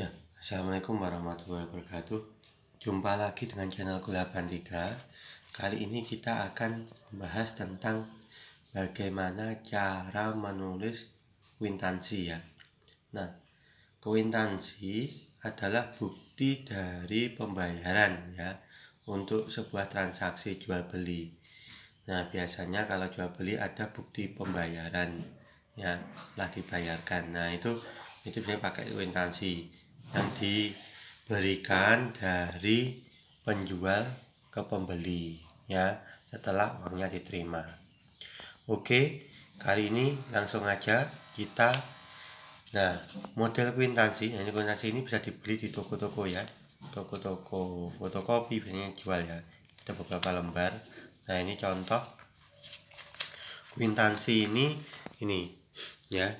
Ya, Assalamualaikum warahmatullahi wabarakatuh Jumpa lagi dengan channel Gula 83 Kali ini kita akan membahas tentang Bagaimana cara menulis kuintansi ya Nah, kuintansi adalah bukti dari pembayaran ya Untuk sebuah transaksi jual beli Nah, biasanya kalau jual beli ada bukti pembayaran ya telah dibayarkan nah itu itu dia pakai kuintansi yang diberikan dari penjual ke pembeli ya setelah uangnya diterima. Oke, kali ini langsung aja kita nah model yang nah, ini kuintansi ini bisa dibeli di toko-toko ya toko-toko fotokopi biasanya jual ya ada beberapa lembar nah ini contoh kuintansi ini ini ya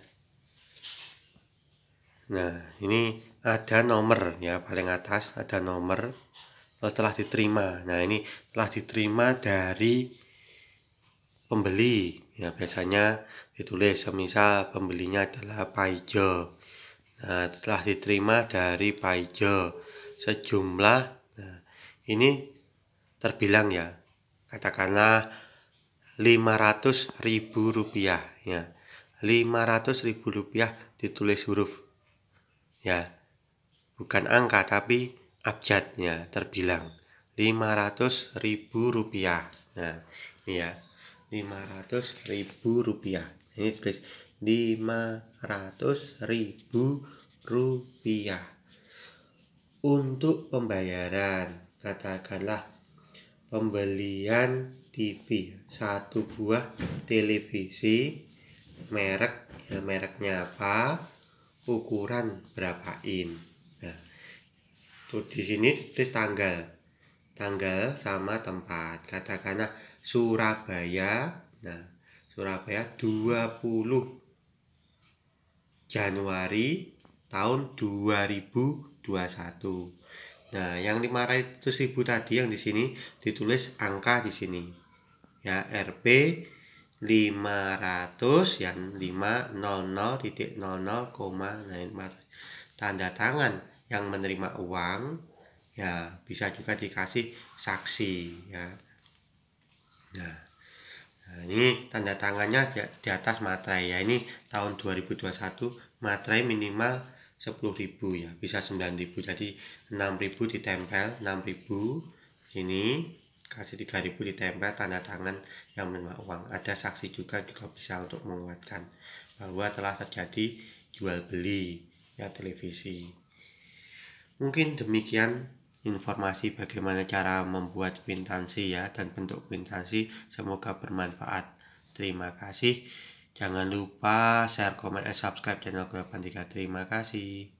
Nah, ini ada nomor ya, paling atas ada nomor eh, telah diterima. Nah, ini telah diterima dari pembeli. Ya, biasanya ditulis semisal pembelinya adalah Paijo. Nah, telah diterima dari Paijo sejumlah nah, ini terbilang ya. Katakanlah rp ribu rupiah ya. rp ribu rupiah ditulis huruf ya bukan angka tapi abjadnya terbilang 500 ribu rupiah nah ini ya 500 ribu rupiah ini tulis 500 ribu rupiah untuk pembayaran katakanlah pembelian TV satu buah televisi merek ya mereknya apa ukuran berapa in. Nah, tuh di sini tulis tanggal. Tanggal sama tempat. Katakanlah Surabaya. Nah, Surabaya 20 Januari tahun 2021. Nah, yang ribu tadi yang di sini ditulis angka di sini. Ya, RP 500 yang 500.00,94 tanda tangan yang menerima uang ya bisa juga dikasih saksi ya nah, nah ini tanda tangannya di, di atas materai ya ini tahun 2021 materai minimal 10.000 ya bisa 9.000 jadi 6.000 ditempel 6.000 ini kasih 3000 ditempel tanda tangan yang menerima uang ada saksi juga juga bisa untuk menguatkan bahwa telah terjadi jual beli ya televisi mungkin demikian informasi bagaimana cara membuat kwitansi ya dan bentuk kwitansi semoga bermanfaat terima kasih jangan lupa share comment dan subscribe channel tiga terima kasih